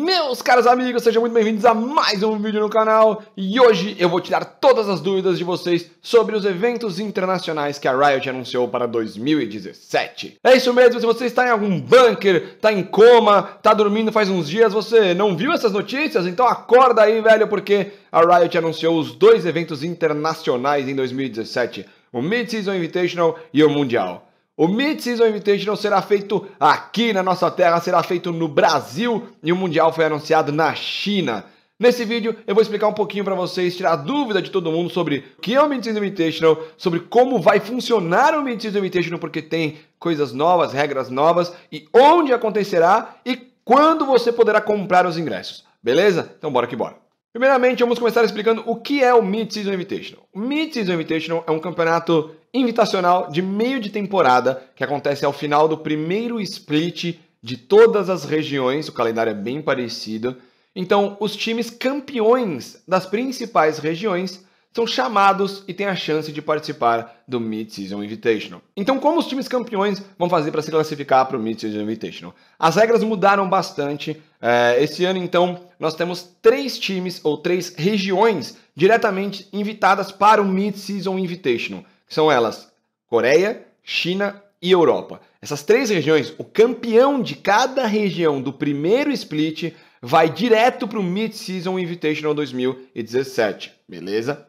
Meus caros amigos, sejam muito bem-vindos a mais um vídeo no canal e hoje eu vou tirar todas as dúvidas de vocês sobre os eventos internacionais que a Riot anunciou para 2017. É isso mesmo, se você está em algum bunker, está em coma, está dormindo faz uns dias, você não viu essas notícias? Então acorda aí, velho, porque a Riot anunciou os dois eventos internacionais em 2017, o Mid-Season Invitational e o Mundial. O Mid-Season Invitation não será feito aqui na nossa terra, será feito no Brasil e o Mundial foi anunciado na China. Nesse vídeo eu vou explicar um pouquinho para vocês, tirar dúvida de todo mundo sobre o que é o Mid-Season Invitational, sobre como vai funcionar o Mid-Season Invitational, porque tem coisas novas, regras novas, e onde acontecerá e quando você poderá comprar os ingressos. Beleza? Então bora que bora! Primeiramente, vamos começar explicando o que é o Mid-Season Invitational. O Mid-Season Invitational é um campeonato invitacional de meio de temporada que acontece ao final do primeiro split de todas as regiões, o calendário é bem parecido. Então, os times campeões das principais regiões são chamados e têm a chance de participar do Mid-Season Invitational. Então, como os times campeões vão fazer para se classificar para o Mid-Season Invitational? As regras mudaram bastante é, esse ano, então, nós temos três times ou três regiões diretamente invitadas para o Mid-Season Invitational, que são elas Coreia, China e Europa. Essas três regiões, o campeão de cada região do primeiro split vai direto para o Mid-Season Invitational 2017, beleza?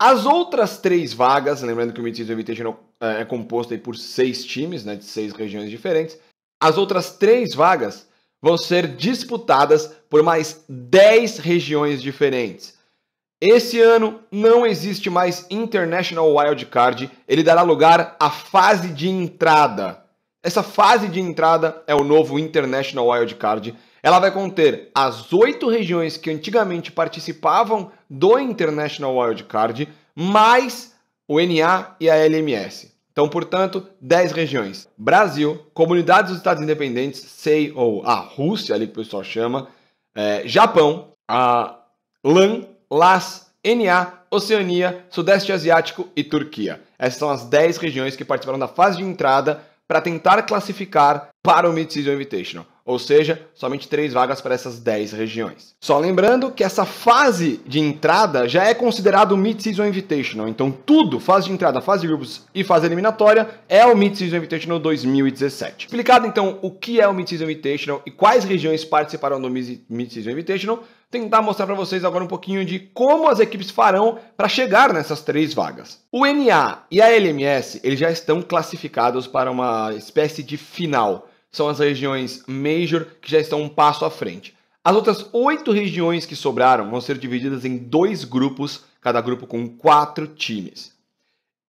As outras três vagas, lembrando que o Mid-Season Invitational é, é composto por seis times, né, de seis regiões diferentes, as outras três vagas vão ser disputadas por mais 10 regiões diferentes. Esse ano não existe mais International Wild Card, ele dará lugar à fase de entrada. Essa fase de entrada é o novo International Wild Card. Ela vai conter as oito regiões que antigamente participavam do International Wild Card, mais o NA e a LMS. Então, portanto, 10 regiões. Brasil, Comunidades dos Estados Independentes, SEI ou a Rússia, ali que o pessoal chama, é, Japão, a LAN, LAS, NA, Oceania, Sudeste Asiático e Turquia. Essas são as 10 regiões que participaram da fase de entrada para tentar classificar para o Mid-Season Invitational ou seja, somente três vagas para essas 10 regiões. Só lembrando que essa fase de entrada já é considerado o Mid-Season Invitational, então tudo, fase de entrada, fase de grupos e fase eliminatória, é o Mid-Season Invitational 2017. Explicado então o que é o Mid-Season Invitational e quais regiões participarão do Mid-Season Invitational, tentar mostrar para vocês agora um pouquinho de como as equipes farão para chegar nessas três vagas. O NA e a LMS, eles já estão classificados para uma espécie de final, são as regiões major que já estão um passo à frente. As outras oito regiões que sobraram vão ser divididas em dois grupos, cada grupo com quatro times.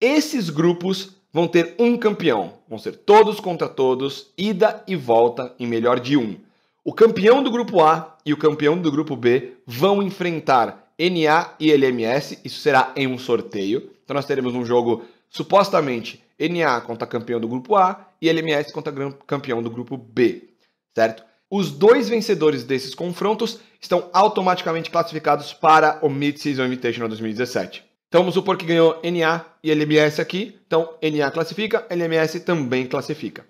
Esses grupos vão ter um campeão, vão ser todos contra todos, ida e volta em melhor de um. O campeão do grupo A e o campeão do grupo B vão enfrentar NA e LMS, isso será em um sorteio. Então nós teremos um jogo supostamente NA contra campeão do grupo A e LMS contra campeão do grupo B, certo? Os dois vencedores desses confrontos estão automaticamente classificados para o Mid-Season Invitational 2017. Então vamos supor que ganhou NA e LMS aqui, então NA classifica, LMS também classifica.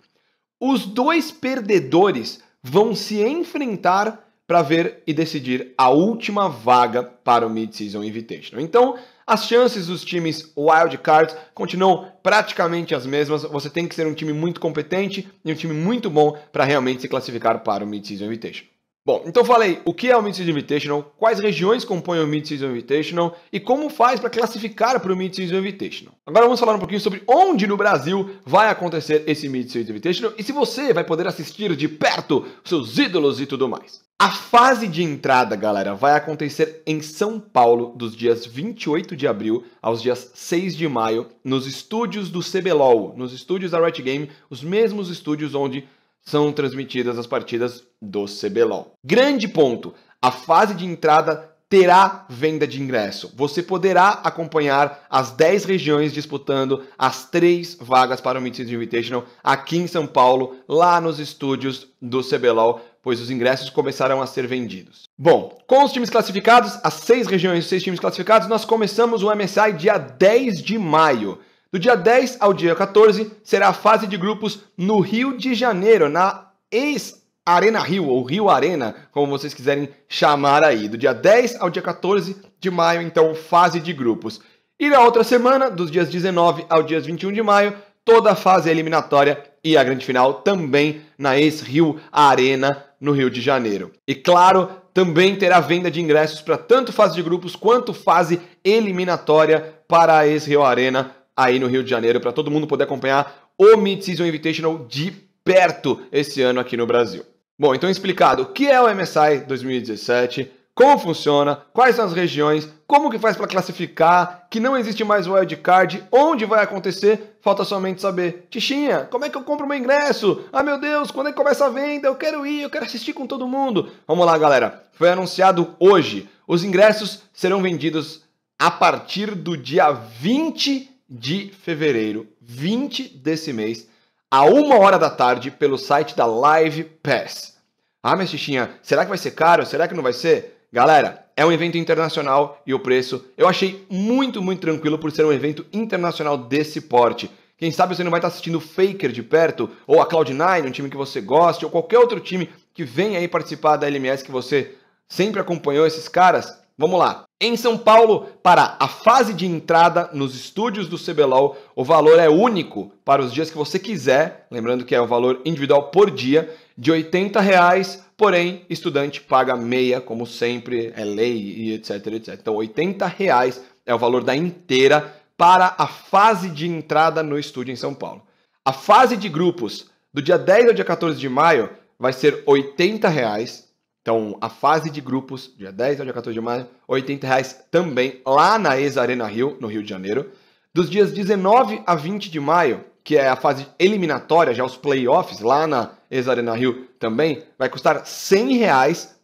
Os dois perdedores vão se enfrentar para ver e decidir a última vaga para o Mid-Season Invitational. Então, as chances dos times wild cards continuam praticamente as mesmas. Você tem que ser um time muito competente e um time muito bom para realmente se classificar para o Mid-Season Invitational. Bom, então falei o que é o Mid-Season Invitational, quais regiões compõem o Mid-Season Invitational e como faz para classificar para o Mid-Season Invitational. Agora vamos falar um pouquinho sobre onde no Brasil vai acontecer esse Mid-Season Invitational e se você vai poder assistir de perto seus ídolos e tudo mais. A fase de entrada, galera, vai acontecer em São Paulo dos dias 28 de abril aos dias 6 de maio, nos estúdios do CBLOL, nos estúdios da Riot Game, os mesmos estúdios onde são transmitidas as partidas do CBLOL. Grande ponto, a fase de entrada terá venda de ingresso. Você poderá acompanhar as 10 regiões disputando as 3 vagas para o Mid-Season Invitational aqui em São Paulo, lá nos estúdios do CBLOL pois os ingressos começaram a ser vendidos. Bom, com os times classificados, as seis regiões, os seis times classificados, nós começamos o MSI dia 10 de maio. Do dia 10 ao dia 14 será a fase de grupos no Rio de Janeiro, na ex Arena Rio, ou Rio Arena, como vocês quiserem chamar aí. Do dia 10 ao dia 14 de maio, então, fase de grupos. E na outra semana, dos dias 19 ao dias 21 de maio, toda a fase eliminatória e a grande final também na Ex-Rio Arena, no Rio de Janeiro. E claro, também terá venda de ingressos para tanto fase de grupos quanto fase eliminatória para a Ex-Rio Arena aí no Rio de Janeiro, para todo mundo poder acompanhar o Mid-Season Invitational de perto esse ano aqui no Brasil. Bom, então explicado o que é o MSI 2017, como funciona, quais são as regiões, como que faz para classificar, que não existe mais wildcard, onde vai acontecer, falta somente saber. Tichinha, como é que eu compro meu ingresso? Ah, meu Deus, quando é que começa a venda? Eu quero ir, eu quero assistir com todo mundo. Vamos lá, galera. Foi anunciado hoje. Os ingressos serão vendidos a partir do dia 20 de fevereiro, 20 desse mês, a uma hora da tarde, pelo site da Live Pass. Ah, minha Tichinha, será que vai ser caro? Será que não vai ser? Galera, é um evento internacional e o preço eu achei muito, muito tranquilo por ser um evento internacional desse porte. Quem sabe você não vai estar assistindo o Faker de perto, ou a Cloud9, um time que você goste, ou qualquer outro time que venha aí participar da LMS que você sempre acompanhou esses caras. Vamos lá. Em São Paulo, para a fase de entrada nos estúdios do CBLOL, o valor é único para os dias que você quiser, lembrando que é o valor individual por dia, de R$ 80,00, porém, estudante paga meia, como sempre, é lei e etc, etc. Então, R$ 80,00 é o valor da inteira para a fase de entrada no estúdio em São Paulo. A fase de grupos, do dia 10 ao dia 14 de maio, vai ser R$ 80,00 então, a fase de grupos, dia 10 ao dia 14 de maio, R$ 80 reais também, lá na ex-Arena Rio, no Rio de Janeiro. Dos dias 19 a 20 de maio, que é a fase eliminatória, já os playoffs, lá na ex-Arena Rio também, vai custar R$ 100 reais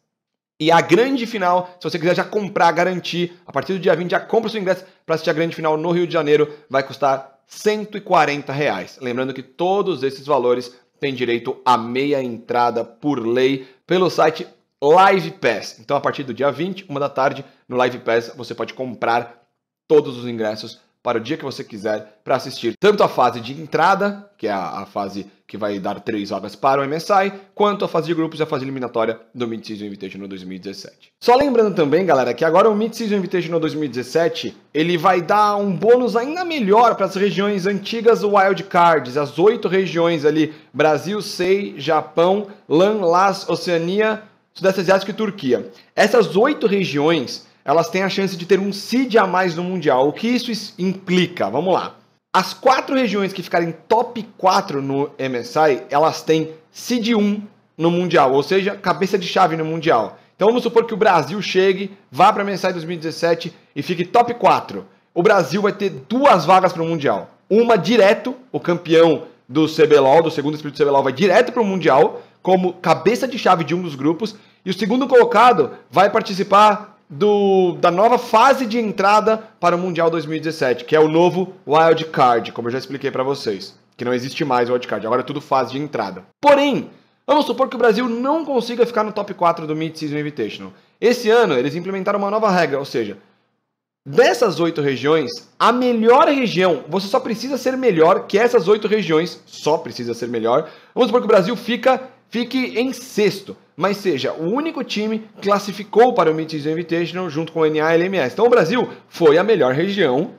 e a grande final, se você quiser já comprar, garantir, a partir do dia 20 já compra o seu ingresso para assistir a grande final no Rio de Janeiro, vai custar 140 reais. Lembrando que todos esses valores têm direito a meia entrada por lei pelo site Live Pass. Então, a partir do dia 20, uma da tarde, no Live Pass, você pode comprar todos os ingressos para o dia que você quiser para assistir tanto a fase de entrada, que é a, fase que vai dar três vagas para o MSI, quanto a fase de grupos e a fase eliminatória do Mid-Season Invitational 2017. Só lembrando também, galera, que agora o Mid-Season Invitational 2017 ele vai dar um bônus ainda melhor para as regiões antigas do Wild Cards, as oito regiões ali, Brasil, SEI, Japão, LAN, LAS, Oceania, Sudeste Asiático e Turquia. Essas oito regiões, elas têm a chance de ter um seed a mais no Mundial. O que isso implica? Vamos lá. As quatro regiões que ficarem top 4 no MSI, elas têm seed 1 no Mundial, ou seja, cabeça de chave no Mundial. Então vamos supor que o Brasil chegue, vá para a MSI 2017 e fique top 4. O Brasil vai ter duas vagas para o Mundial. Uma direto, o campeão do CBLOL, do segundo espírito do CBLOL, vai direto para o Mundial, como cabeça de chave de um dos grupos, e o segundo colocado vai participar do, da nova fase de entrada para o Mundial 2017, que é o novo Wild Card, como eu já expliquei para vocês, que não existe mais Wild Card, agora é tudo fase de entrada. Porém, vamos supor que o Brasil não consiga ficar no top 4 do Mid-Season Invitational. Esse ano eles implementaram uma nova regra, ou seja, Dessas oito regiões, a melhor região, você só precisa ser melhor que essas oito regiões, só precisa ser melhor. Vamos supor que o Brasil fica fique em sexto, mas seja o único time que classificou para o Mitis Invitational junto com o NALMS. Então o Brasil foi a melhor região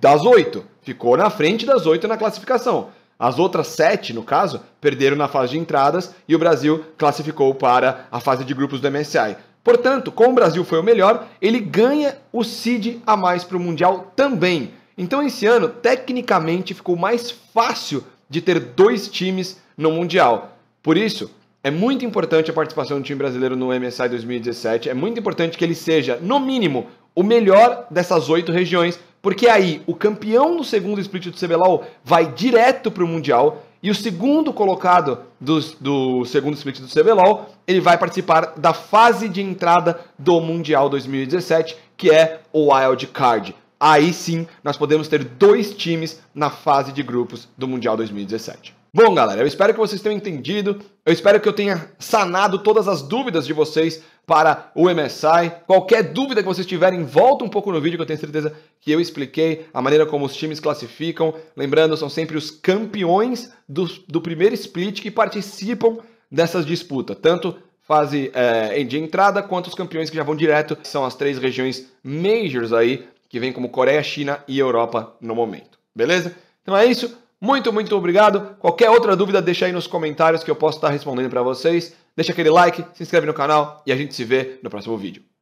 das oito, ficou na frente das oito na classificação. As outras sete, no caso, perderam na fase de entradas e o Brasil classificou para a fase de grupos do MSI. Portanto, como o Brasil foi o melhor, ele ganha o seed a mais para o Mundial também. Então, esse ano, tecnicamente, ficou mais fácil de ter dois times no Mundial. Por isso, é muito importante a participação do time brasileiro no MSI 2017. É muito importante que ele seja, no mínimo, o melhor dessas oito regiões, porque aí o campeão do segundo split do CBLOL vai direto para o Mundial e o segundo colocado do, do, segundo split do CBLOL, ele vai participar da fase de entrada do Mundial 2017, que é o Wild Card. Aí sim, nós podemos ter dois times na fase de grupos do Mundial 2017. Bom, galera, eu espero que vocês tenham entendido, eu espero que eu tenha sanado todas as dúvidas de vocês para o MSI. Qualquer dúvida que vocês tiverem, volta um pouco no vídeo que eu tenho certeza que eu expliquei a maneira como os times classificam. Lembrando, são sempre os campeões do, do primeiro split que participam dessas disputas, tanto fase é, de entrada quanto os campeões que já vão direto, são as três regiões majors aí, que vem como Coreia, China e Europa no momento. Beleza? Então é isso. Muito, muito obrigado. Qualquer outra dúvida, deixa aí nos comentários que eu posso estar respondendo para vocês. Deixa aquele like, se inscreve no canal e a gente se vê no próximo vídeo.